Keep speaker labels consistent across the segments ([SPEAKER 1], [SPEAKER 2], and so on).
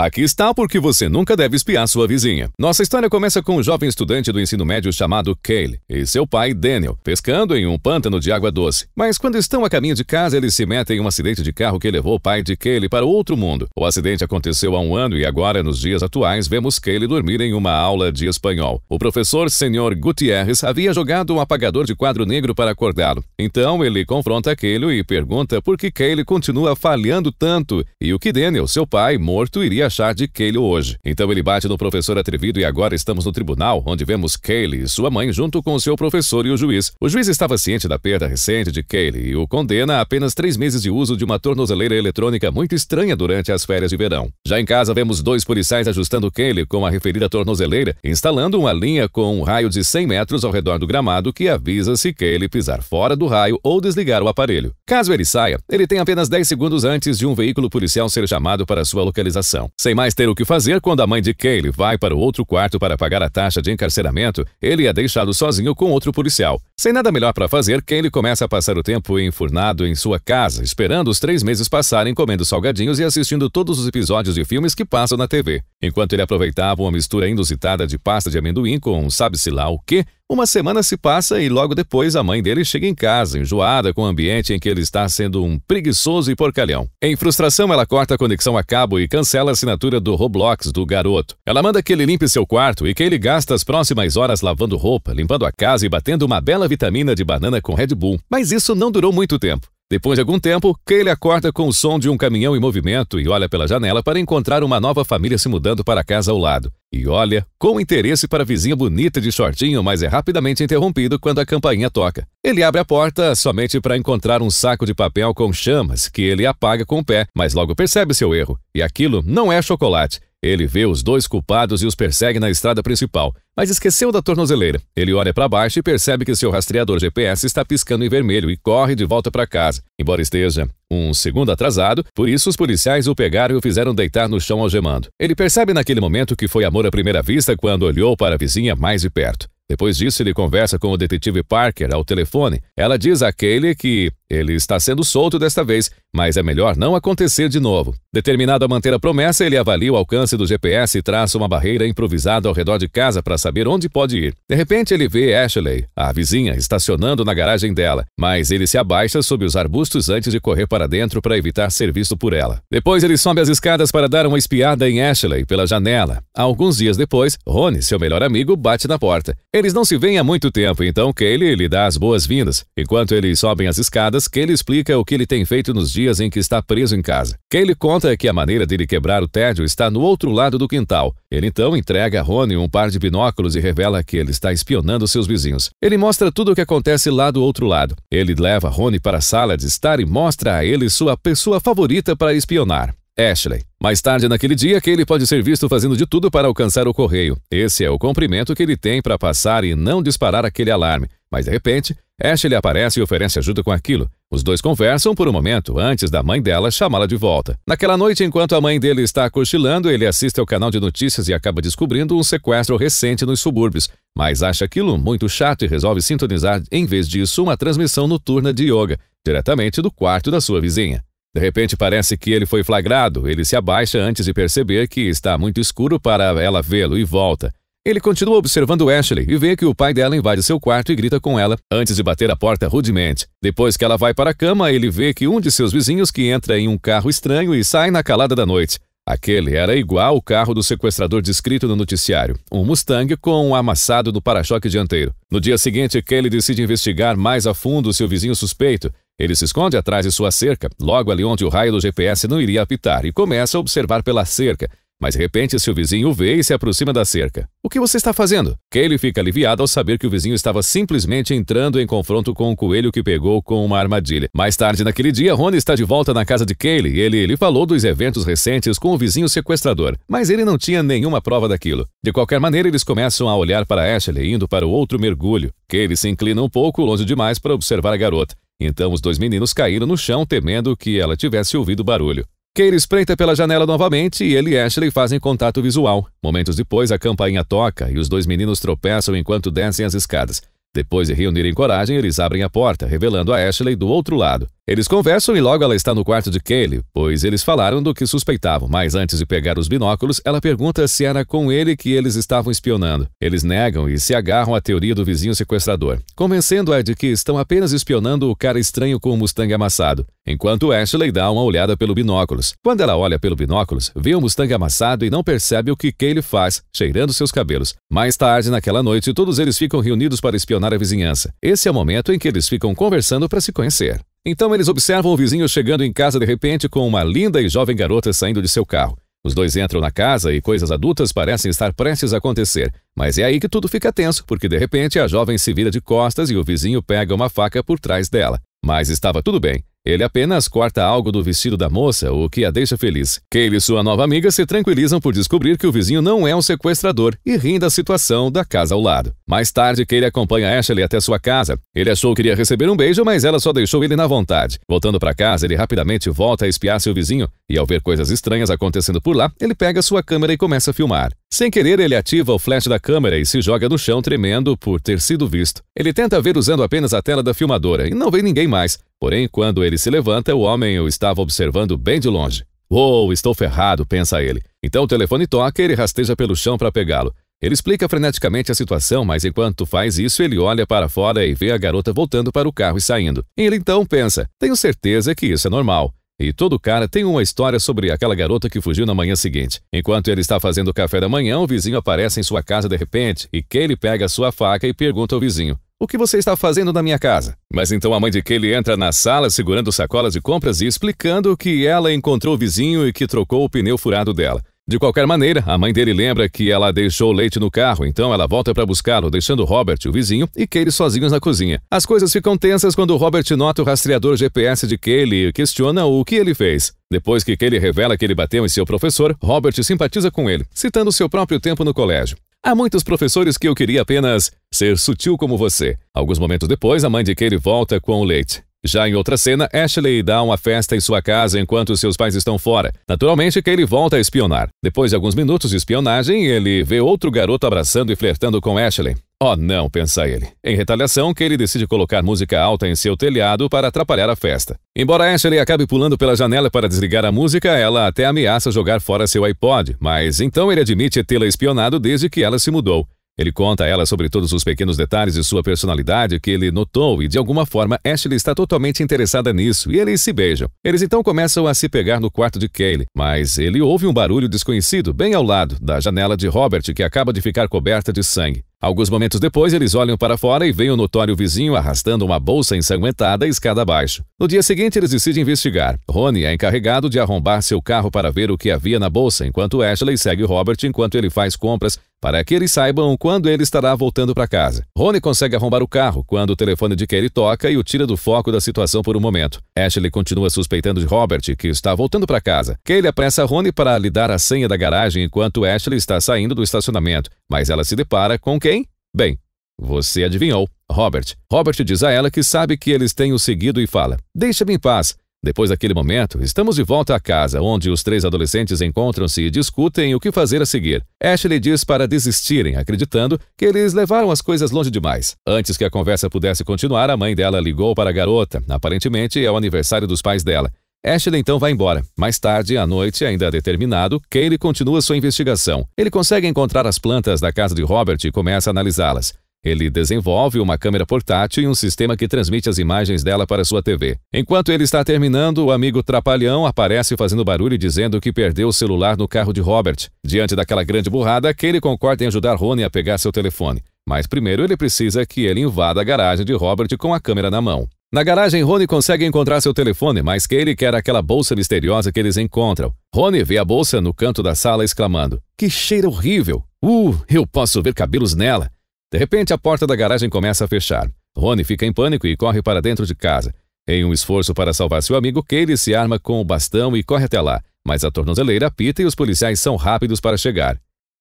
[SPEAKER 1] Aqui está porque você nunca deve espiar sua vizinha. Nossa história começa com um jovem estudante do ensino médio chamado Kayle e seu pai Daniel, pescando em um pântano de água doce. Mas quando estão a caminho de casa, eles se metem em um acidente de carro que levou o pai de Kayle para outro mundo. O acidente aconteceu há um ano e agora, nos dias atuais, vemos Kayle dormir em uma aula de espanhol. O professor Sr. Gutierrez havia jogado um apagador de quadro negro para acordá-lo. Então ele confronta Kayle e pergunta por que Kayle continua falhando tanto e o que Daniel, seu pai, morto, iria achar de Keilo hoje. Então ele bate no professor atrevido e agora estamos no tribunal, onde vemos Kaylee e sua mãe junto com seu professor e o juiz. O juiz estava ciente da perda recente de Kaylee e o condena a apenas três meses de uso de uma tornozeleira eletrônica muito estranha durante as férias de verão. Já em casa, vemos dois policiais ajustando Kaylee com a referida tornozeleira, instalando uma linha com um raio de 100 metros ao redor do gramado que avisa se Kaylee pisar fora do raio ou desligar o aparelho. Caso ele saia, ele tem apenas 10 segundos antes de um veículo policial ser chamado para sua localização. Sem mais ter o que fazer, quando a mãe de Kaylee vai para o outro quarto para pagar a taxa de encarceramento, ele é deixado sozinho com outro policial. Sem nada melhor para fazer, Kaylee começa a passar o tempo enfurnado em sua casa, esperando os três meses passarem comendo salgadinhos e assistindo todos os episódios de filmes que passam na TV. Enquanto ele aproveitava uma mistura inusitada de pasta de amendoim com sabe-se lá o quê, uma semana se passa e logo depois a mãe dele chega em casa, enjoada com o ambiente em que ele está sendo um preguiçoso e porcalhão. Em frustração, ela corta a conexão a cabo e cancela a assinatura do Roblox do garoto. Ela manda que ele limpe seu quarto e que ele gaste as próximas horas lavando roupa, limpando a casa e batendo uma bela vitamina de banana com Red Bull. Mas isso não durou muito tempo. Depois de algum tempo, Kayle acorda com o som de um caminhão em movimento e olha pela janela para encontrar uma nova família se mudando para a casa ao lado. E olha com interesse para a vizinha bonita de shortinho, mas é rapidamente interrompido quando a campainha toca. Ele abre a porta somente para encontrar um saco de papel com chamas que ele apaga com o pé, mas logo percebe seu erro. E aquilo não é chocolate, ele vê os dois culpados e os persegue na estrada principal, mas esqueceu da tornozeleira. Ele olha para baixo e percebe que seu rastreador GPS está piscando em vermelho e corre de volta para casa. Embora esteja um segundo atrasado, por isso os policiais o pegaram e o fizeram deitar no chão algemando. Ele percebe naquele momento que foi amor à primeira vista quando olhou para a vizinha mais de perto. Depois disso, ele conversa com o detetive Parker ao telefone. Ela diz a Kaylee que ele está sendo solto desta vez, mas é melhor não acontecer de novo. Determinado a manter a promessa, ele avalia o alcance do GPS e traça uma barreira improvisada ao redor de casa para saber onde pode ir. De repente, ele vê Ashley, a vizinha, estacionando na garagem dela, mas ele se abaixa sob os arbustos antes de correr para dentro para evitar ser visto por ela. Depois, ele sobe as escadas para dar uma espiada em Ashley pela janela. Alguns dias depois, Rony, seu melhor amigo, bate na porta. Eles não se veem há muito tempo, então Kaylee lhe dá as boas-vindas. Enquanto eles sobem as escadas, encruzilhadas que ele explica o que ele tem feito nos dias em que está preso em casa. ele conta que a maneira dele quebrar o tédio está no outro lado do quintal. Ele então entrega a Rony um par de binóculos e revela que ele está espionando seus vizinhos. Ele mostra tudo o que acontece lá do outro lado. Ele leva Rony para a sala de estar e mostra a ele sua pessoa favorita para espionar. Ashley. Mais tarde naquele dia, que ele pode ser visto fazendo de tudo para alcançar o correio. Esse é o comprimento que ele tem para passar e não disparar aquele alarme. Mas de repente, Ashley aparece e oferece ajuda com aquilo. Os dois conversam por um momento antes da mãe dela chamá-la de volta. Naquela noite, enquanto a mãe dele está cochilando, ele assiste ao canal de notícias e acaba descobrindo um sequestro recente nos subúrbios, mas acha aquilo muito chato e resolve sintonizar, em vez disso, uma transmissão noturna de yoga, diretamente do quarto da sua vizinha. De repente, parece que ele foi flagrado. Ele se abaixa antes de perceber que está muito escuro para ela vê-lo e volta. Ele continua observando Ashley e vê que o pai dela invade seu quarto e grita com ela, antes de bater a porta rudemente. Depois que ela vai para a cama, ele vê que um de seus vizinhos que entra em um carro estranho e sai na calada da noite. Aquele era igual o carro do sequestrador descrito no noticiário, um Mustang com um amassado no para-choque dianteiro. No dia seguinte, Kelly decide investigar mais a fundo seu vizinho suspeito. Ele se esconde atrás de sua cerca, logo ali onde o raio do GPS não iria apitar, e começa a observar pela cerca. Mas de repente seu vizinho vê e se aproxima da cerca. O que você está fazendo? Kaylee fica aliviada ao saber que o vizinho estava simplesmente entrando em confronto com o um coelho que pegou com uma armadilha. Mais tarde naquele dia, Rony está de volta na casa de Kaylee e ele lhe falou dos eventos recentes com o vizinho sequestrador, mas ele não tinha nenhuma prova daquilo. De qualquer maneira, eles começam a olhar para Ashley indo para o outro mergulho. Kaylee se inclina um pouco longe demais para observar a garota. Então os dois meninos caíram no chão temendo que ela tivesse ouvido barulho. Kate espreita pela janela novamente e ele e Ashley fazem contato visual. Momentos depois, a campainha toca e os dois meninos tropeçam enquanto descem as escadas. Depois de reunirem coragem, eles abrem a porta, revelando a Ashley do outro lado. Eles conversam e logo ela está no quarto de Kaylee, pois eles falaram do que suspeitavam, mas antes de pegar os binóculos, ela pergunta se era com ele que eles estavam espionando. Eles negam e se agarram à teoria do vizinho sequestrador, convencendo-a de que estão apenas espionando o cara estranho com o Mustang amassado, enquanto Ashley dá uma olhada pelo binóculos. Quando ela olha pelo binóculos, vê o Mustang amassado e não percebe o que Kaylee faz, cheirando seus cabelos. Mais tarde naquela noite, todos eles ficam reunidos para espionar a vizinhança. Esse é o momento em que eles ficam conversando para se conhecer. Então eles observam o vizinho chegando em casa de repente com uma linda e jovem garota saindo de seu carro. Os dois entram na casa e coisas adultas parecem estar prestes a acontecer, mas é aí que tudo fica tenso, porque de repente a jovem se vira de costas e o vizinho pega uma faca por trás dela. Mas estava tudo bem. Ele apenas corta algo do vestido da moça, o que a deixa feliz. Kayle e sua nova amiga se tranquilizam por descobrir que o vizinho não é um sequestrador e rindo da situação da casa ao lado. Mais tarde, Kayle acompanha Ashley até sua casa. Ele achou que iria receber um beijo, mas ela só deixou ele na vontade. Voltando para casa, ele rapidamente volta a espiar seu vizinho e, ao ver coisas estranhas acontecendo por lá, ele pega sua câmera e começa a filmar. Sem querer, ele ativa o flash da câmera e se joga no chão tremendo por ter sido visto. Ele tenta ver usando apenas a tela da filmadora e não vê ninguém mais, Porém, quando ele se levanta, o homem o estava observando bem de longe. Oh, estou ferrado, pensa ele. Então o telefone toca e ele rasteja pelo chão para pegá-lo. Ele explica freneticamente a situação, mas enquanto faz isso, ele olha para fora e vê a garota voltando para o carro e saindo. Ele então pensa: tenho certeza que isso é normal. E todo cara tem uma história sobre aquela garota que fugiu na manhã seguinte. Enquanto ele está fazendo o café da manhã, o vizinho aparece em sua casa de repente e Kaylee pega sua faca e pergunta ao vizinho: o que você está fazendo na minha casa? Mas então a mãe de Kaylee entra na sala segurando sacolas de compras e explicando que ela encontrou o vizinho e que trocou o pneu furado dela. De qualquer maneira, a mãe dele lembra que ela deixou leite no carro, então ela volta para buscá-lo, deixando Robert, o vizinho, e Kaylee sozinhos na cozinha. As coisas ficam tensas quando Robert nota o rastreador GPS de Kaylee e questiona o que ele fez. Depois que Kaylee revela que ele bateu em seu professor, Robert simpatiza com ele, citando seu próprio tempo no colégio. Há muitos professores que eu queria apenas ser sutil como você. Alguns momentos depois, a mãe de Katie volta com o leite. Já em outra cena, Ashley dá uma festa em sua casa enquanto seus pais estão fora. Naturalmente, ele volta a espionar. Depois de alguns minutos de espionagem, ele vê outro garoto abraçando e flertando com Ashley. Oh não, pensa ele. Em retaliação, ele decide colocar música alta em seu telhado para atrapalhar a festa. Embora Ashley acabe pulando pela janela para desligar a música, ela até ameaça jogar fora seu iPod, mas então ele admite tê-la espionado desde que ela se mudou. Ele conta a ela sobre todos os pequenos detalhes de sua personalidade que ele notou e, de alguma forma, Ashley está totalmente interessada nisso e eles se beijam. Eles então começam a se pegar no quarto de Kaylee, mas ele ouve um barulho desconhecido bem ao lado da janela de Robert que acaba de ficar coberta de sangue. Alguns momentos depois, eles olham para fora e veem o notório vizinho arrastando uma bolsa ensanguentada escada abaixo. No dia seguinte, eles decidem investigar. Rony é encarregado de arrombar seu carro para ver o que havia na bolsa, enquanto Ashley segue Robert enquanto ele faz compras para que eles saibam quando ele estará voltando para casa. Rony consegue arrombar o carro quando o telefone de Kerry toca e o tira do foco da situação por um momento. Ashley continua suspeitando de Robert, que está voltando para casa. Kelly apressa Rony para lhe dar a senha da garagem enquanto Ashley está saindo do estacionamento, mas ela se depara com que Bem, você adivinhou, Robert. Robert diz a ela que sabe que eles têm o seguido e fala: Deixa-me em paz. Depois daquele momento, estamos de volta à casa, onde os três adolescentes encontram-se e discutem o que fazer a seguir. Ashley diz para desistirem, acreditando que eles levaram as coisas longe demais. Antes que a conversa pudesse continuar, a mãe dela ligou para a garota. Aparentemente, é o aniversário dos pais dela. Ashley então vai embora. Mais tarde, à noite, ainda determinado, Kaylee continua sua investigação. Ele consegue encontrar as plantas da casa de Robert e começa a analisá-las. Ele desenvolve uma câmera portátil e um sistema que transmite as imagens dela para sua TV. Enquanto ele está terminando, o amigo Trapalhão aparece fazendo barulho e dizendo que perdeu o celular no carro de Robert. Diante daquela grande burrada, Kaylee concorda em ajudar Rony a pegar seu telefone. Mas primeiro ele precisa que ele invada a garagem de Robert com a câmera na mão. Na garagem, Rony consegue encontrar seu telefone, mas Kaylee quer aquela bolsa misteriosa que eles encontram. Rony vê a bolsa no canto da sala, exclamando: Que cheiro horrível! Uh, eu posso ver cabelos nela! De repente, a porta da garagem começa a fechar. Rony fica em pânico e corre para dentro de casa. Em um esforço para salvar seu amigo, Kaylee se arma com o bastão e corre até lá, mas a tornozeleira apita e os policiais são rápidos para chegar.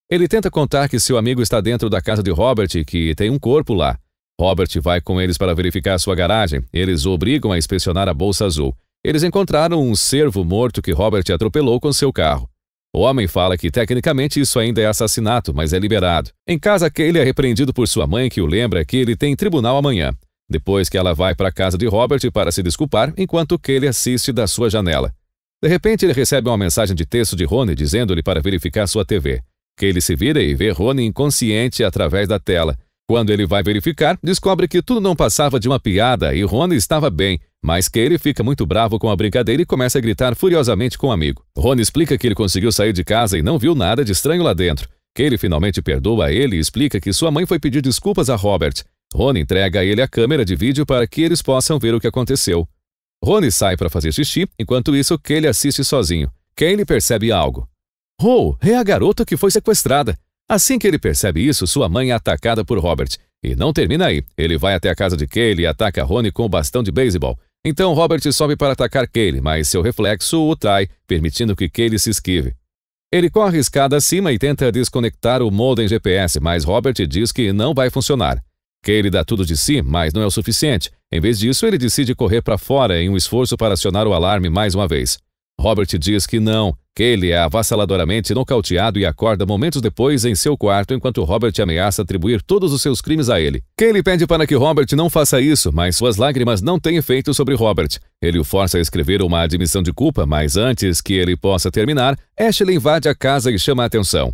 [SPEAKER 1] Ele tenta contar que seu amigo está dentro da casa de Robert e que tem um corpo lá. Robert vai com eles para verificar sua garagem. Eles o obrigam a inspecionar a bolsa azul. Eles encontraram um cervo morto que Robert atropelou com seu carro. O homem fala que tecnicamente isso ainda é assassinato, mas é liberado. Em casa, Kayle é repreendido por sua mãe, que o lembra que ele tem tribunal amanhã. Depois que ela vai para a casa de Robert para se desculpar, enquanto Kayle assiste da sua janela. De repente, ele recebe uma mensagem de texto de Rony dizendo-lhe para verificar sua TV. Kayle se vira e vê Rony inconsciente através da tela. Quando ele vai verificar, descobre que tudo não passava de uma piada e Rony estava bem, mas que ele fica muito bravo com a brincadeira e começa a gritar furiosamente com o um amigo. Rony explica que ele conseguiu sair de casa e não viu nada de estranho lá dentro. Kaylee finalmente perdoa ele e explica que sua mãe foi pedir desculpas a Robert. Rony entrega a ele a câmera de vídeo para que eles possam ver o que aconteceu. Rony sai para fazer xixi, enquanto isso Kaylee assiste sozinho. Kaylee percebe algo. Oh, é a garota que foi sequestrada. Assim que ele percebe isso, sua mãe é atacada por Robert. E não termina aí. Ele vai até a casa de Kaylee e ataca Rony com o bastão de beisebol. Então Robert sobe para atacar Kaylee, mas seu reflexo o trai, permitindo que Kaylee se esquive. Ele corre escada acima e tenta desconectar o modem GPS, mas Robert diz que não vai funcionar. Kaylee dá tudo de si, mas não é o suficiente. Em vez disso, ele decide correr para fora em um esforço para acionar o alarme mais uma vez. Robert diz que não, ele é avassaladoramente nocauteado e acorda momentos depois em seu quarto enquanto Robert ameaça atribuir todos os seus crimes a ele. Kaylee pede para que Robert não faça isso, mas suas lágrimas não têm efeito sobre Robert. Ele o força a escrever uma admissão de culpa, mas antes que ele possa terminar, Ashley invade a casa e chama a atenção.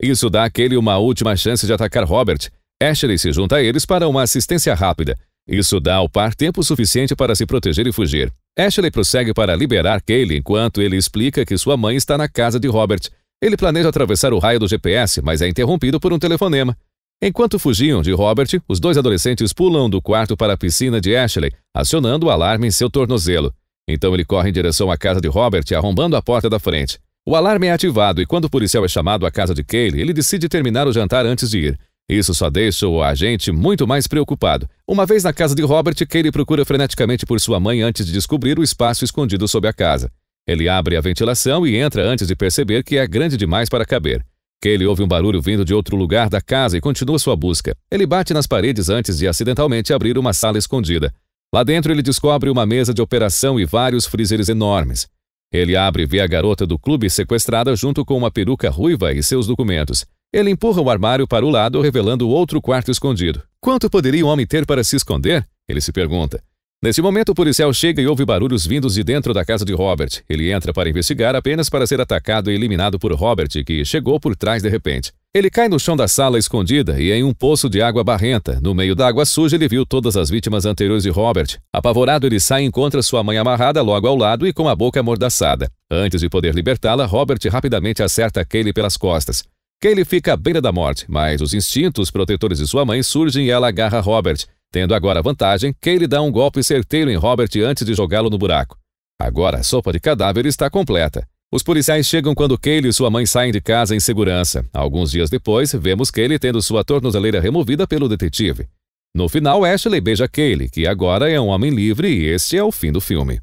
[SPEAKER 1] Isso dá a Kaylee uma última chance de atacar Robert. Ashley se junta a eles para uma assistência rápida. Isso dá ao par tempo suficiente para se proteger e fugir. Ashley prossegue para liberar Kaylee enquanto ele explica que sua mãe está na casa de Robert. Ele planeja atravessar o raio do GPS, mas é interrompido por um telefonema. Enquanto fugiam de Robert, os dois adolescentes pulam do quarto para a piscina de Ashley, acionando o alarme em seu tornozelo. Então ele corre em direção à casa de Robert, arrombando a porta da frente. O alarme é ativado e quando o policial é chamado à casa de Kaylee, ele decide terminar o jantar antes de ir. Isso só deixa o agente muito mais preocupado. Uma vez na casa de Robert, Kaylee procura freneticamente por sua mãe antes de descobrir o espaço escondido sob a casa. Ele abre a ventilação e entra antes de perceber que é grande demais para caber. Kaylee ouve um barulho vindo de outro lugar da casa e continua sua busca. Ele bate nas paredes antes de acidentalmente abrir uma sala escondida. Lá dentro, ele descobre uma mesa de operação e vários freezers enormes. Ele abre e vê a garota do clube sequestrada junto com uma peruca ruiva e seus documentos. Ele empurra o armário para o lado, revelando outro quarto escondido. Quanto poderia o um homem ter para se esconder? Ele se pergunta. Nesse momento, o policial chega e ouve barulhos vindos de dentro da casa de Robert. Ele entra para investigar apenas para ser atacado e eliminado por Robert, que chegou por trás de repente. Ele cai no chão da sala escondida e em um poço de água barrenta. No meio da água suja, ele viu todas as vítimas anteriores de Robert. Apavorado, ele sai e encontra sua mãe amarrada logo ao lado e com a boca amordaçada. Antes de poder libertá-la, Robert rapidamente acerta Kelly pelas costas. Kaylee fica à beira da morte, mas os instintos protetores de sua mãe surgem e ela agarra Robert. Tendo agora vantagem, Kaylee dá um golpe certeiro em Robert antes de jogá-lo no buraco. Agora a sopa de cadáver está completa. Os policiais chegam quando Kaylee e sua mãe saem de casa em segurança. Alguns dias depois, vemos Kaylee tendo sua tornozeleira removida pelo detetive. No final, Ashley beija Kaylee, que agora é um homem livre, e este é o fim do filme.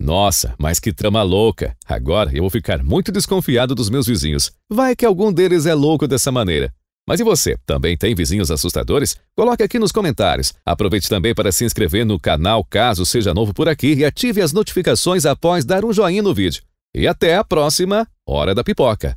[SPEAKER 1] Nossa, mas que trama louca! Agora eu vou ficar muito desconfiado dos meus vizinhos. Vai que algum deles é louco dessa maneira. Mas e você, também tem vizinhos assustadores? Coloque aqui nos comentários. Aproveite também para se inscrever no canal caso seja novo por aqui e ative as notificações após dar um joinha no vídeo. E até a próxima Hora da Pipoca!